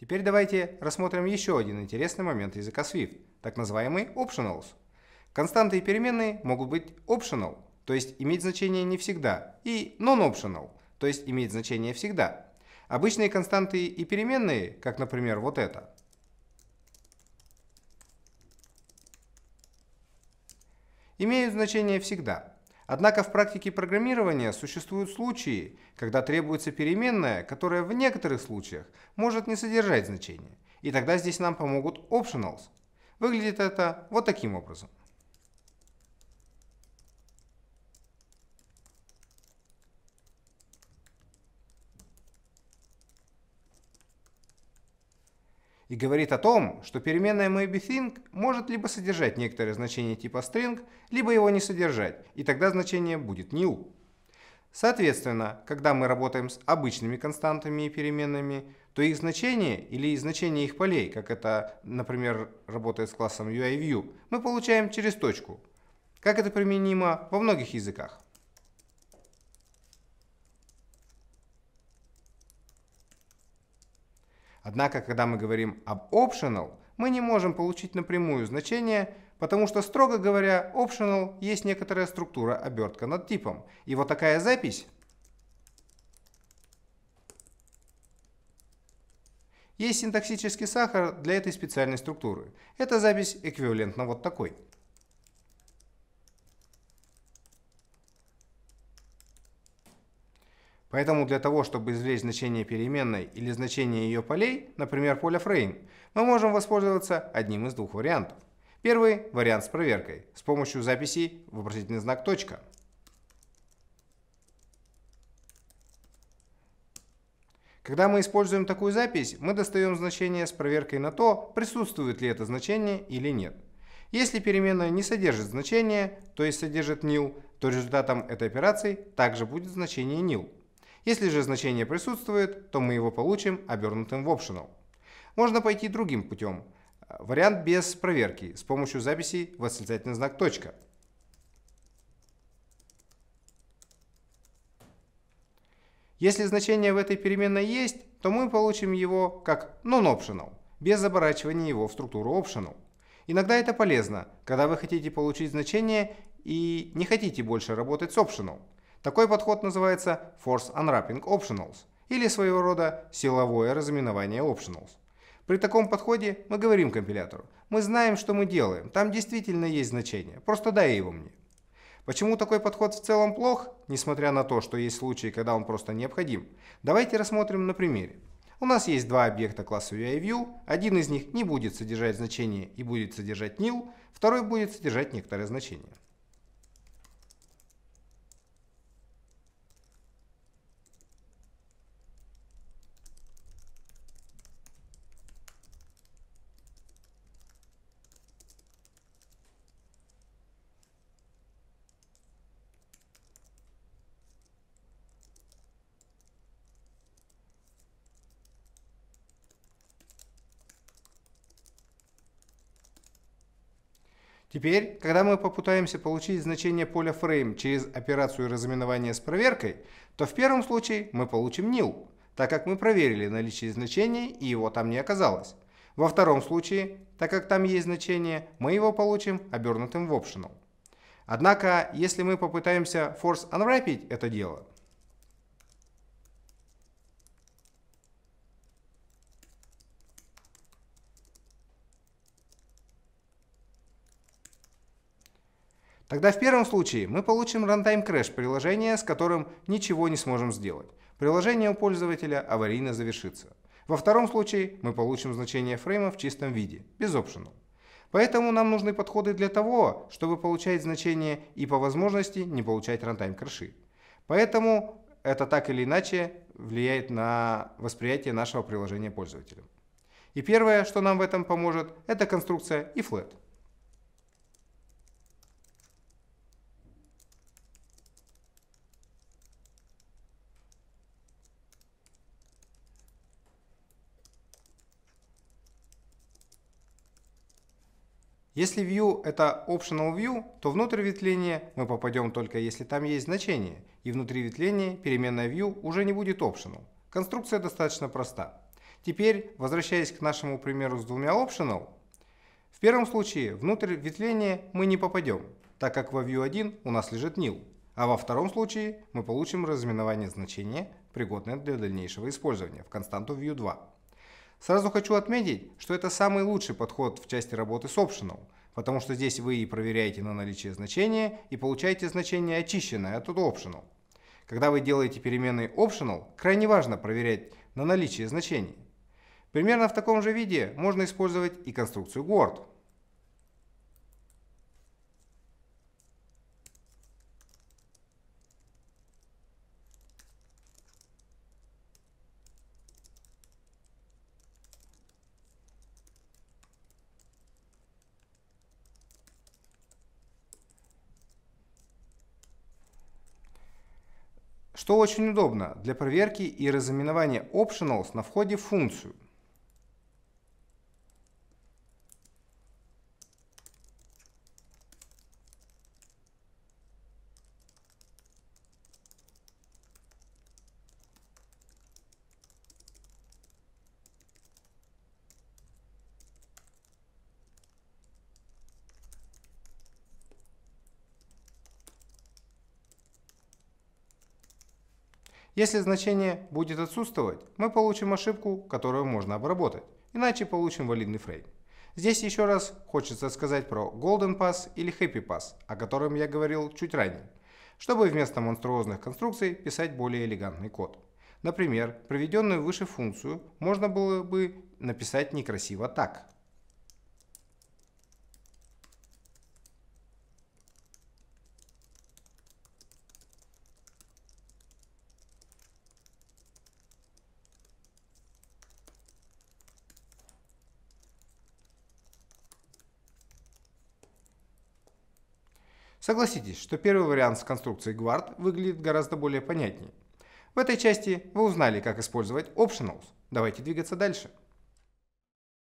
Теперь давайте рассмотрим еще один интересный момент языка Swift, так называемый optionals. Константы и переменные могут быть optional, то есть иметь значение не всегда, и non-optional, то есть иметь значение всегда. Обычные константы и переменные, как, например, вот это, имеют значение всегда. Однако в практике программирования существуют случаи, когда требуется переменная, которая в некоторых случаях может не содержать значения. И тогда здесь нам помогут optionals. Выглядит это вот таким образом. и говорит о том, что переменная maybeThing может либо содержать некоторое значение типа string, либо его не содержать, и тогда значение будет new. Соответственно, когда мы работаем с обычными константами и переменными, то их значение или значение их полей, как это, например, работает с классом UIView, мы получаем через точку, как это применимо во многих языках. Однако, когда мы говорим об optional, мы не можем получить напрямую значение, потому что, строго говоря, optional есть некоторая структура обертка над типом. И вот такая запись есть синтаксический сахар для этой специальной структуры. Эта запись эквивалентна вот такой. Поэтому для того, чтобы извлечь значение переменной или значение ее полей, например, поля Frame, мы можем воспользоваться одним из двух вариантов. Первый – вариант с проверкой, с помощью записи вопросительный знак «точка». Когда мы используем такую запись, мы достаем значение с проверкой на то, присутствует ли это значение или нет. Если переменная не содержит значения, то есть содержит nil, то результатом этой операции также будет значение nil. Если же значение присутствует, то мы его получим обернутым в optional. Можно пойти другим путем. Вариант без проверки с помощью записи восклицательный знак точка. Если значение в этой переменной есть, то мы получим его как non-optional, без оборачивания его в структуру optional. Иногда это полезно, когда вы хотите получить значение и не хотите больше работать с optional. Такой подход называется Force Unwrapping Optionals или своего рода силовое разминование Optionals. При таком подходе мы говорим компилятору, мы знаем, что мы делаем, там действительно есть значение, просто дай его мне. Почему такой подход в целом плох, несмотря на то, что есть случаи, когда он просто необходим? Давайте рассмотрим на примере. У нас есть два объекта класса UIView, один из них не будет содержать значение и будет содержать nil, второй будет содержать некоторое значение. Теперь, когда мы попытаемся получить значение поля frame через операцию разминования с проверкой, то в первом случае мы получим nil, так как мы проверили наличие значения и его там не оказалось. Во втором случае, так как там есть значение, мы его получим обернутым в optional. Однако, если мы попытаемся force unwrapить это дело, Тогда в первом случае мы получим runtime crash приложения, с которым ничего не сможем сделать. Приложение у пользователя аварийно завершится. Во втором случае мы получим значение фрейма в чистом виде, без optional. Поэтому нам нужны подходы для того, чтобы получать значение и по возможности не получать runtime крыши. Поэтому это так или иначе влияет на восприятие нашего приложения пользователя. И первое, что нам в этом поможет, это конструкция iflat. Если view – это optional view, то внутрь ветвления мы попадем только если там есть значение, и внутри ветвления переменная view уже не будет optional. Конструкция достаточно проста. Теперь, возвращаясь к нашему примеру с двумя optional, в первом случае внутрь ветвления мы не попадем, так как во view 1 у нас лежит nil, а во втором случае мы получим разминование значения, пригодное для дальнейшего использования, в константу view 2. Сразу хочу отметить, что это самый лучший подход в части работы с optional, потому что здесь вы и проверяете на наличие значения и получаете значение очищенное от optional. Когда вы делаете переменные optional, крайне важно проверять на наличие значений. Примерно в таком же виде можно использовать и конструкцию GORD. что очень удобно для проверки и разыменования optionals на входе в функцию – Если значение будет отсутствовать, мы получим ошибку, которую можно обработать, иначе получим валидный фрейм. Здесь еще раз хочется сказать про Golden Pass или Happy Pass, о котором я говорил чуть ранее, чтобы вместо монструозных конструкций писать более элегантный код. Например, приведенную выше функцию можно было бы написать некрасиво так – Согласитесь, что первый вариант с конструкцией guard выглядит гораздо более понятнее. В этой части вы узнали, как использовать optionals. Давайте двигаться дальше.